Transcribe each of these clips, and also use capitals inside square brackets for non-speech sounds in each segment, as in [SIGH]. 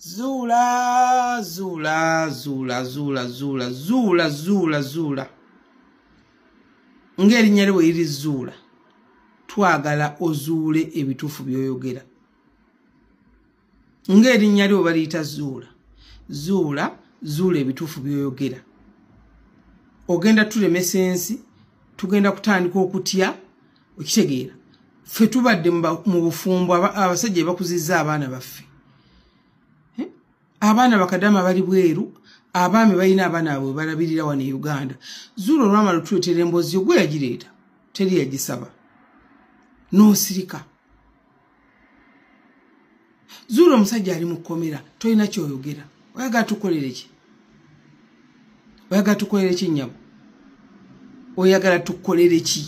Zula, Zula, Zula, Zula, Zula, Zula, Zula, Zula. Ngeri nyelewe ili Zula. Tuagala ozule ebitufu byoyogera. Ngeri nyelewe baliita Zula. Zula, Zula ebitufu byoyogera. Ogenda tule mesensi. Tugenda kutandika okutya Ukitegera. Fetuba demba mubufumbo. Awasajeba kuziza abana baffe abaana bakadama bali bweru abaami balina abaana abwe balabirira wano e uganda zuula olwamala tuletera emboozi ogwe yagireeta teri yagisaba noosirika zuula omusajja ali mu kkomera tolina kyoyogera oyagala tukolere ki oyagala tukolere ki nyabo oyagala tukolere ki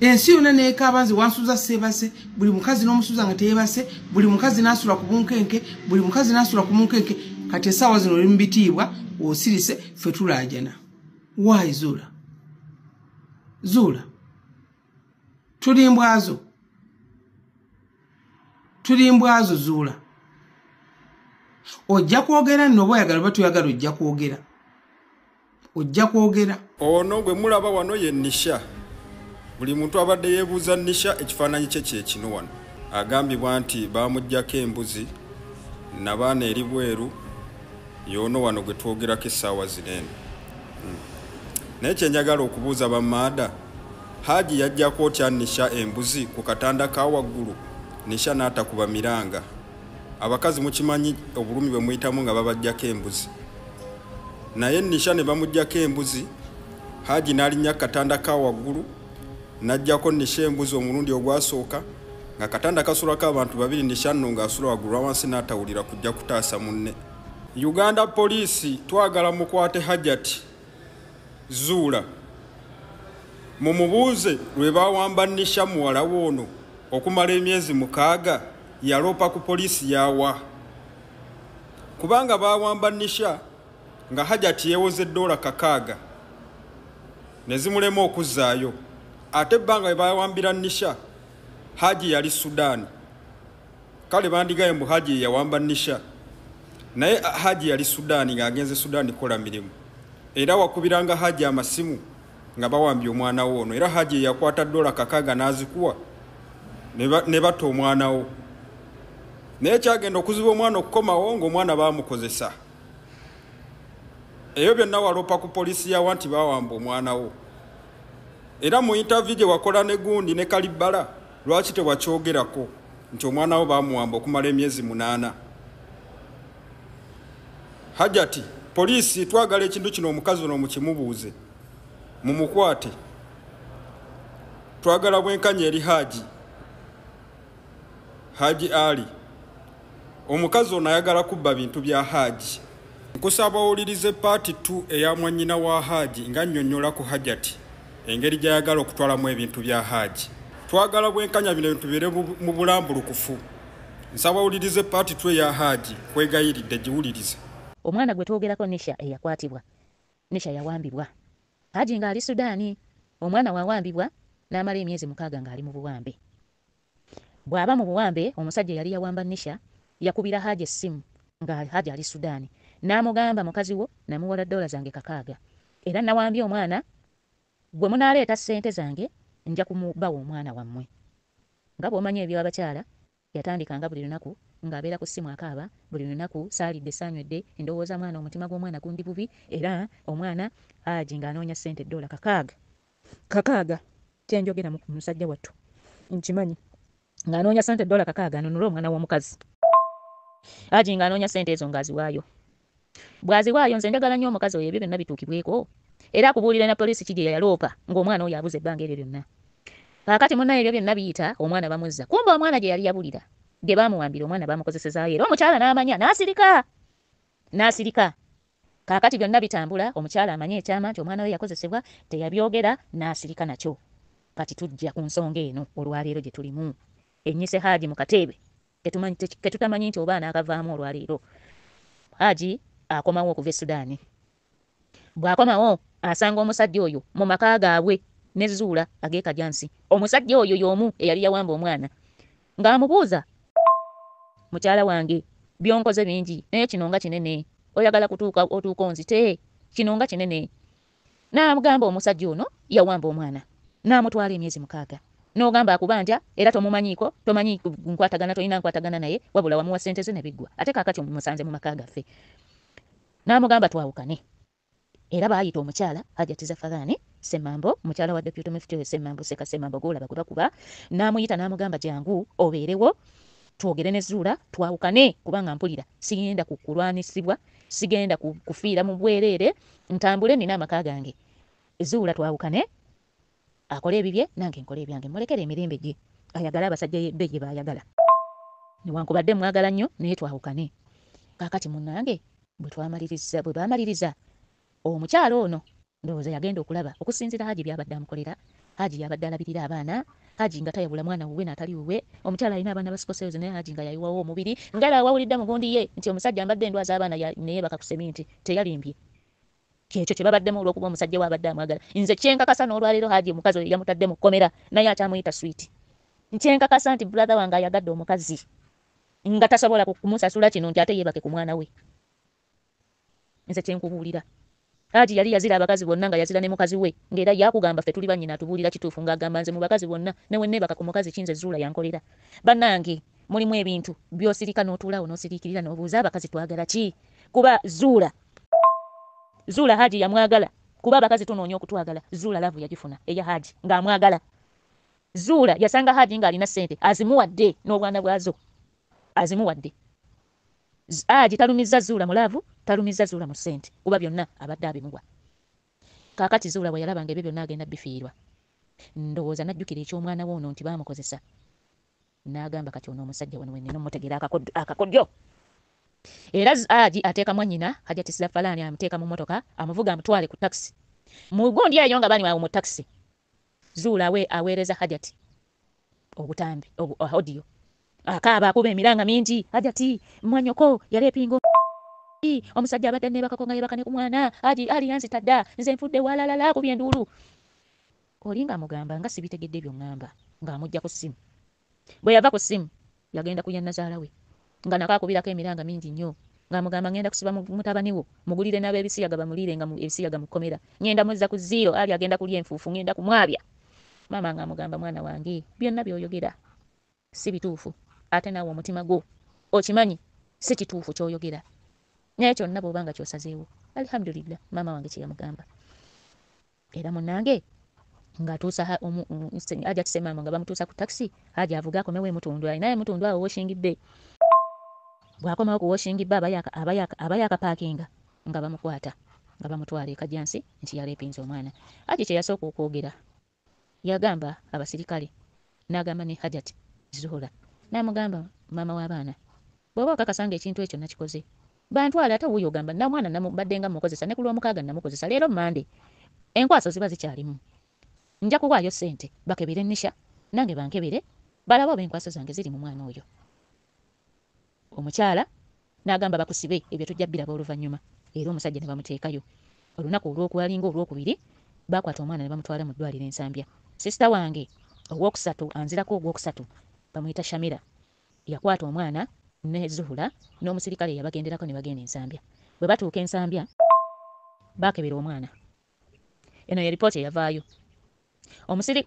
ensi yona nekaba nzi wansuza sebase buli mukazi nomusuza nga teyebase buli mukazi nasula kubunkenke buli mukazi nasula kubunkenke kati esawa zino olimubitiibwa osirise fetulajana wayi zula zula tulimbwazo tulimbwazo zula ojja kwogera nno oba oyagala batuyagala ojja kwogera ojja kwogera ono gwe mulaba wano yennisha buli muntu abadde yeebuuza nisha ekifaananyi kye kyekino wano agambibwa nti baamugjako embuzi nabaana eri bweru yoono wano gwe twogerako essaawa zineene hmm. naye kyenjagala okubuuza bamaada haaji yajjako otya nisha embuzi ku katanda ka waggulu nisha n'atakuba miranga abakazi mukimanyi obulumi bwe muyitamu nga babajjako embuzi naye nisha ne bamugjako embuzi haaji n'alinnya kukatanda ka waggulu najjako nisha embuzi omulundi ogwasooka nga katanda kasulako abantu babiri nishanno ngaasula wagulu wansi n'atawulira kujja kutaasa munne uganda poliisi twagala mukwate hajat zuula mumubuuze lwe bawamba nisha muwala we ono okumala emyezi mukaaga yaloopa ku poliisi yawa kubanga bawamba nisha nga hajat yeewoze eddoola kakaaga ne zimulema okuzzaayo ate ebbanga we bawambira nisha haji yali sudan kale bandigaye mu haji yawamba nisha naye haji yali sudan ngaagenze sudan kola mirimu era wakubiranga haji amasimu nga bawambye omwana wo ono era haji yakwata dola kakaga nazikuwa ne bata omwana wo naye kyagenda okuziba omwana okukomawo ngaomwana bamukozesa eyo byonna waloopa ku polisi yawa nti bawamba omwana wo era mu intavyu gye wakola ne gundi ne kalibbala lwaki tewakyogerako nti omwana wo baamuwamba okumala emyezi munaana hajati poliisi twagala ekintu kino omukazi ono mukimubuuze mumukwate twagala bwenkanya eri haaji haaji ali omukazi ono ayagala kubba bintu bya haaji nkusaba owulirize paati 2 eyamwannyina wa haaji nga nnyonnyola ku hajati engeri gyayagala okutwalamu ebintu bya haaji twagala bwenkanya bino ebintu bire mu bulambulukufu nsabawulirize paati tw eya haaji kwegayiridde giwulirize omwana gwe twogerako nisha eyakwatibwa nisha yawambibwa haaji ng'ali sudaani omwana wawambibwa n'amala emyezi mukaaga ng'ali mu buwambe bw'aba mu buwambe omusajja eyali yawamba nisha yakubira haaji essimu nga haaji ali sudaani n'amugamba mukazi wo namuwola dola zange kakaaga era nawambye omwana gwe munaaleeta ssente zange nja kumubawa omwana wammwe nga bwomanyi ebyabakyala yatandika nga buli lunaku ngaabeera ku ssimu akaaba buli lunaku saalidde sanywedde endowooza mwana omutima gw'omwana gundi bubi era omwana aji ng'anoonya ssente eddoola kakaaga kakaaga kyenjogera musajja wattu nkimanyi ng'anoonya sente eddoola kakaaga anunula omwana w'omukazi aji ng'anoonya ssente ezo ng'aziwaayo bw'aziwaayo nze njagala nnyo omukazi oyo ebyo byonna bituukibweko era akubuulira na poliisi kigye yaloopa ngaomwana oyo abuze ebbanga eryo lyonna kaakati munna ebyo byonna biyita omwana bamuzza kumba omwana gye yali yabulira ge bamuwambira omwana bamukozesezaayo era omukyala n'amanya n'asirika n'asirika kaakati byonna bitambula omukyala amanye ekyama nti omwana we yakozesebwa teyabyogera n'asirika nakyo kati tujja ku nsonga eno olwaleero gye tulimu enyise haaji mu katebe ketutamanyi nti oba anaakavaamu olwaleero haaji akomawo okuva e sudaani bw'akomawo asanga omusajja oyo mu maka gaabwe ne zuula ageekajansi omusajja oyo y'omu eyali yawamba omwana ng'amubuuza mukyala wange byonkoze bingi naye kino nga kinene oyagala kutuuka otuuka onzite kino nga kinene n'amugamba omusajja ono yawamba omwana n'amutwala emyezi mukaaga n'ogamba akubanja era tomumanyiiko tomanyi nkwatagana tolina nkwatagana naye wabula wamuwa ssente ze ne biggwa ate kaakati musanze mu makaagaffe n'amugamba twawukane era baayita omukyala hajatizafarani semambo mukyala wa deputy mufti semambo seka semambo golaba gwe bakuba namuyita namugamba jangu obeerewo twogere ne zuula twawukane kubanga mpulira sigenda kulwanisibwa sigenda kufiira mu bwereere ntambule nina amaka gange zuula twawukane akole ebibye nange nkola ebyange mulekere emirembe gye ayagala abasajja be gye baayagala newankubadde mwagala nnyo naye twawukane kaakati munange bwe twamaliriza bwe baamaliriza omukyalo ono ndowooza yagenda okulaba okusinzira haji byabadde amukolera haji yabadde alabirira abaana haji nga tayabula mwana wuwe natali wuwe omukyala alina abaana basikoseyozi naye haji nga yayiwawo omubiri ngala awawulidde mugundi ye nti omusajja mbadde endwaza abaana neyebaka kusemi nti teyalimbye kyekyo kyebabaddemu olwokuba omusajja we abadde amwagala nze kyenkakasa n'olwaleero haji omukazi oyo yamutadde mu kkomera naye akyamuyita swiiti nkyenkakasa nti buratha wange ayagadde omukazi nga tasobola kumusasula kino nti ate yebake ku mwana we nze kyenkubuulira Hati yali yazira abakazi bonna nga yazira ne mukazi we ng'era yakugamba ffe tuli bannyina atubuulira kituufu ng'agamba nze mu bakazi bonna ne wenne baka ku mukazi kinze zuula yankolera bannange mulimu ebintu by'osirika n'otuulaawo n'osiriikirira n'obuuza abakazi twagala ki kuba zuula zuula haji yamwagala kuba abakazi tunoonya okutwagala zuula lavu yagifuna eya haji ng'amwagala zuula yasanga haji ng'alina ssente azimuwadde n'obwana bwazo azimuwadde haji talumizza zuula mulaavu talumiza zuula mu sente kuba byonna abadde abimuwa kakati zuula bwe yalaba ngaebyo byonna agenda bifiirwa ndowooza najjukira ekyomwana woono nti baamukozesa nagamba kati ono omusajja wano wenina omutegera akakodyo era aji ateeka mwanyina hajatisira falaani amuteeka mu motoka amuvuga amutwale ku takisi mugundi eyo nga baniwawe mu takisi zuula we aweereza hajat obutambi audio akaaba akuba emiranga mingi hajati mwanyoko yali epinga i omusajja abadde nebakako nga yebakane ku mwana aji alianse tadda nze nfudde walalala ku byenduulu olinga amugamba nga sibitegedde byoŋamba ngaamujja ku simu bwe yava ku simu yagenda kuyanazaala we nga nakakubirako emiranga mingi nnyo ngaamugamba ngenda kusiba mutabaniwo mugulire nabebisiyaga bamuliire nga ebisiyaga mukomera ngenda muzza ku ziiro ali agenda kulya enfuufu ngenda kumwabya maama ngaamugamba mwana wange byonna byoyogera si bituufu ate naawe omutima gwo okimanyi si kituufu kyoyogera naye kyonna bwoba nga kyosazeewo alhamdulillah maama wange kyeyamugamba era munange ngaatuusa aja tusemama nga bamutuusa ku taxi aja avuga akomewo emutundu ayinayo emutundu awo woshingibe bwakomawo ku woshingibe abayo akapaakinga nga bamukwata nga bamutwala eka jansi nti yaleepinze omwana aji kyeyasooka okwogera yagamba abasirikale nagamba ne hajat zuhura namugamba maama w'abaana bwoba okakasa nga ekintu ekyo nakikoze bantu ale ate wuuyo ogamba namwana nambadde nga mukozesa ne ku lwomukaaga namukozesa leero mande enkwaso ziba zikyalimu nja kuwaayo sente bakebere nisha nange bankebere balaba oba enkwaso zange ziri mu mwana oyo omukyala nagamba bakusibe ebyo tujja biraba oluvanyuma era omusajja ne bamuteekayo olunaku olwokwalinga olwokubiri bakwata omwana ne bamutwala mu ddwaliro ensambya sisita wange owokusatu anzirako ogwokusatu bamwyita shamira yakwata omwana ne zuhula n'omusirikale yabagenderako ne bagenda ensambya bwe batuuka ensambya bakebera omwana eno yeripoota eyavaayo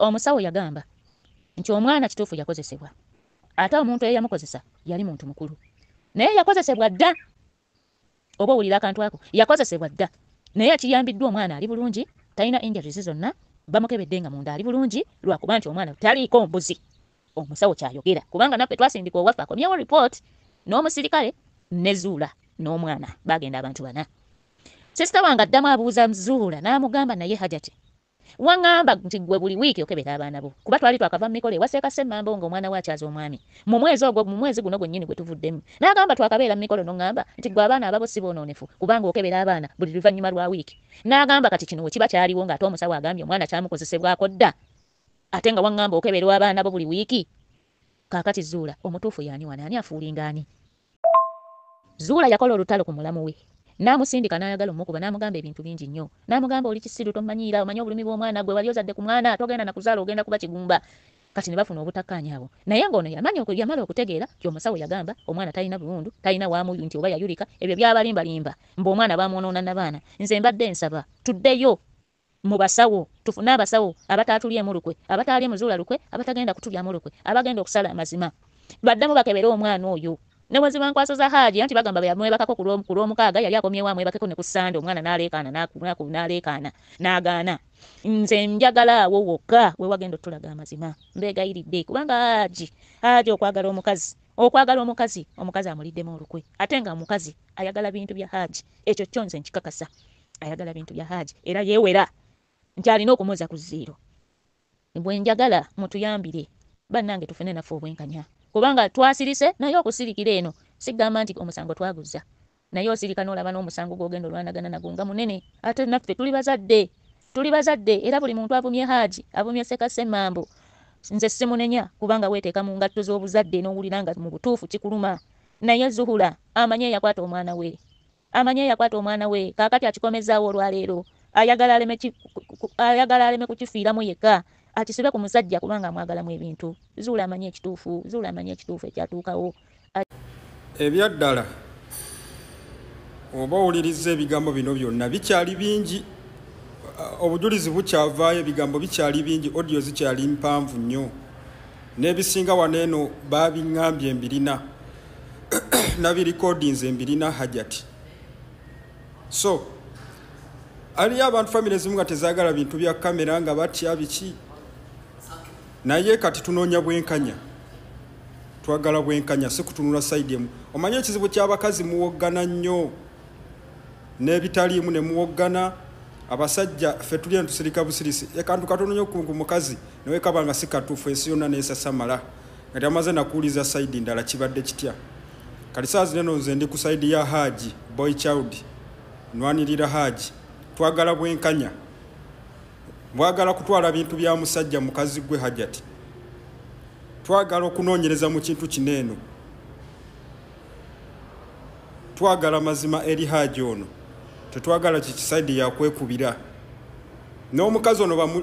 omusawo yagamba nti omwana kituufu yakozesebwa ate omuntu eyeyamukozesa yali muntu mukulu naye yakozesebwa dda oba owulira akantu ako yakozesebwa dda naye ekiyambiddwa omwana ali bulungi talina injuries zonna bamukebedde nga munda ali bulungi lwakuba nti omwana taliiko mbuzi omusawo kyayogera kubanga naffe twasindika owaffe akomyewo ripoota n'omusirikale ne zuula n'omwana bagenda abantu bana sisita wange addamu abuuza zuula n'amugamba naye hajati waŋŋamba nti gwe buli wiiki okebera abaana bo kuba twali twakava mumikolo ewaseekasa emambo ngaomwana wakyaza omwami mumwezi ogwo mumwezi guno gwennyini gwe tuvuddemu nagamba twakabeera mumikolo noŋŋamba nti gwe abaana ababo si boonoonefu kubanga okebera abaana buli luvannyuma lwa wiiki nagamba kati kino wekiba kyaliwo ngaate omusawo agambye omwana kyamukozesebwako dda ate nga waŋŋamba okeberwa abaana bo buli wiiki kaakati zuula omutuufu yaani wano ani afuulingaani zuula yakola olutalo ku mulamu we n'amusindika n'ayagala omukuba n'amugamba ebintu bingi nnyo n'amugamba oli kisiru tomanyiira omanyi obulumi bw'omwana gwe wali ozadde ku mwana togenda nakuzaala ogenda kuba kigumba kati ne bafuna obutakkaanya abo naye ng'ono yamanya yamala okutegeera ti omusawo yagamba omwana talina buwundu talina waamuyu nti oba yayulika ebyo byabalimbalimba mbe omwana bamwonoona n'abaana nze mbadde nsaba tuddeyo mubasawo tufune abasawo abataatulyemu lukwe abataali muzuula lukwe abatagenda kutulyamu lukwe abagenda okusala amazima baddamu bakebere omwana oyo newezibankwasa za haji anti bagamba bamwebakako ku lwomukaaga yali akomyewo amwebakeko ne ku sande omwana naleekaana naleekaana naagaana nze njagala awo wokka wewagenda otulaga amazima mbegayiridde kubanga haji haji okwagala omukazi okwagala omukazi omukazi amuliddemu olukwe ate nga omukazi ayagala bintu bya haji ekyo kyo nze nkikakasa ayagala bintu bya haji era yeewera nti alina okumuza ku ziiro bwenjagala mutuyambire bannange tufune nafe obwenkanya kubanga twasirise naye okusirikira eno sigamba nti omusango twaguza naye osirika nolaba nomusango gogenda olwanagana nago nga munene ate naffe tuli bazadde tuli bazadde era buli muntu avumye haaji avumye sekasemambo nze simunenya kubanga weteeka mu ngatto zobuzadde nowulira nga mu butuufu kikuluma naye zuhula amanye yakwata omwana we amanye yakwata omwana we kaakati akikomezaawo olwaleero ayagala aleme kukifiiramu yekka akisibe ku musajja kubanga mwagalamu ebintu zuula amanyi ekituufu zuula amanyi ekituufu ekyatuukawo ebyaddala oba owuliriza ebigambo bino byonna bikyali bingi obujulizi bukyavaayo ebigambo bikyali bingi odiyo zikyali mpanvu nnyo n'ebisinga wano eno babiŋŋambye embirina [CLEARS THROAT] nabirikodinze embirina hajati so ali abantu famile zimuga tezagala bintu bya kamera nga batya biki naye kati tunoonya bwenkanya twagala bwenkanya si kutunula saidi emu omanye ekizibu ky'abakazi muwoggana nnyo n'ebitaliimu ne muwoggana abasajja ffe tuli ne tusirika busirisi ekantu katono nnyo ku mukazi newe kabanga si katuufu ensi yonna neesasamala nga tyamaze nakuwuliza saidi ndala kibadde kitya kati saa zineno nze ndi ku saidi ya haaji boy child nwanirira haaji twagala bwenkanya bwagala kutwala bintu bya musajja mukazi gwe hajati twagala okunonyereza mu kintu kineeno twagala mazima eri haji ono tetwagala kikisaidi yakwekubira n'omukazi ono bamu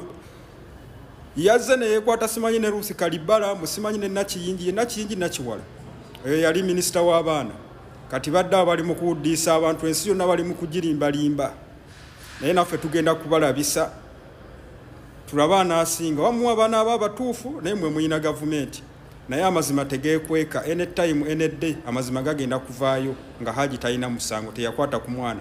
yaze neyekwata simanyi ne rusi kalibala musimanyi ne nakiyingi ye nakiyingi nakiwala eyo yali minisita w'abaana kati badde abali mu kudiisa abantu ensi yonna bali mu kugirimbalimba naye naffe tugenda kubalabisa tulaba anasinga wamu abaana aba abatuufu naye mwe muyina gavumenti naye amazima tegekweka ene time ene day amazima gagenda kuvaayo nga haji talina musango teyakwata ku mwana